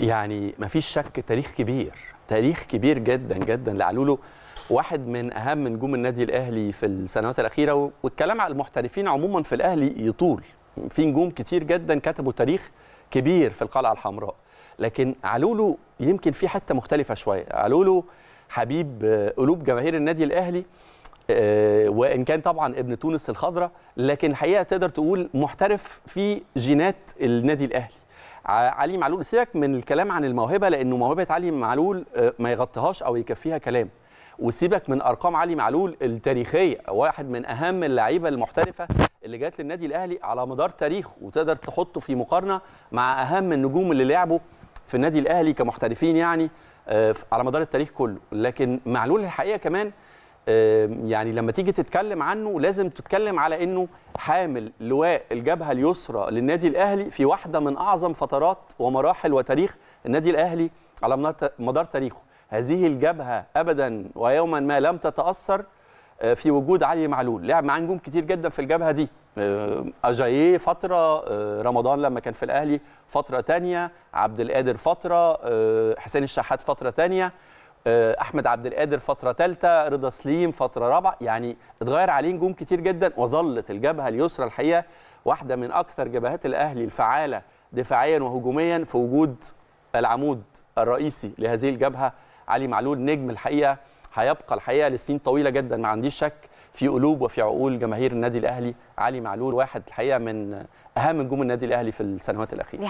يعني مفيش شك تاريخ كبير تاريخ كبير جدا جدا لعلوله واحد من اهم نجوم النادي الاهلي في السنوات الاخيره والكلام على المحترفين عموما في الاهلي يطول في نجوم كتير جدا كتبوا تاريخ كبير في القلعه الحمراء لكن علولو يمكن في حته مختلفه شويه علولو حبيب قلوب جماهير النادي الاهلي آه، وان كان طبعا ابن تونس الخضراء لكن الحقيقه تقدر تقول محترف في جينات النادي الاهلي علي معلول سيبك من الكلام عن الموهبه لانه موهبه علي معلول آه، ما يغطيهاش او يكفيها كلام وسيبك من ارقام علي معلول التاريخيه واحد من اهم اللعيبه المحترفه اللي جات للنادي الاهلي على مدار تاريخه وتقدر تحطه في مقارنه مع اهم النجوم اللي لعبوا في النادي الاهلي كمحترفين يعني آه، على مدار التاريخ كله لكن معلول الحقيقه كمان يعني لما تيجي تتكلم عنه لازم تتكلم على انه حامل لواء الجبهه اليسرى للنادي الاهلي في واحده من اعظم فترات ومراحل وتاريخ النادي الاهلي على مدار تاريخه هذه الجبهه ابدا ويوما ما لم تتاثر آه، في وجود علي معلول لعب مع نجوم كتير جدا في الجبهه دي آه، اجاييه فتره آه، رمضان لما كان في الاهلي فتره تانية عبد القادر فتره حسين الشحات فتره تانية آه، احمد عبد القادر فتره ثالثه رضا سليم فتره رابعه يعني اتغير عليه نجوم كتير جدا وظلت الجبهه اليسرى الحقيقه واحده من اكثر جبهات الاهلي الفعاله دفاعيا وهجوميا في وجود العمود الرئيسي لهذه الجبهه علي معلول نجم الحقيقه هيبقى الحقيقه لسنين طويله جدا ما عنديش شك في قلوب وفي عقول جماهير النادي الاهلي علي معلول واحد الحقيقه من اهم نجوم النادي الاهلي في السنوات الاخيره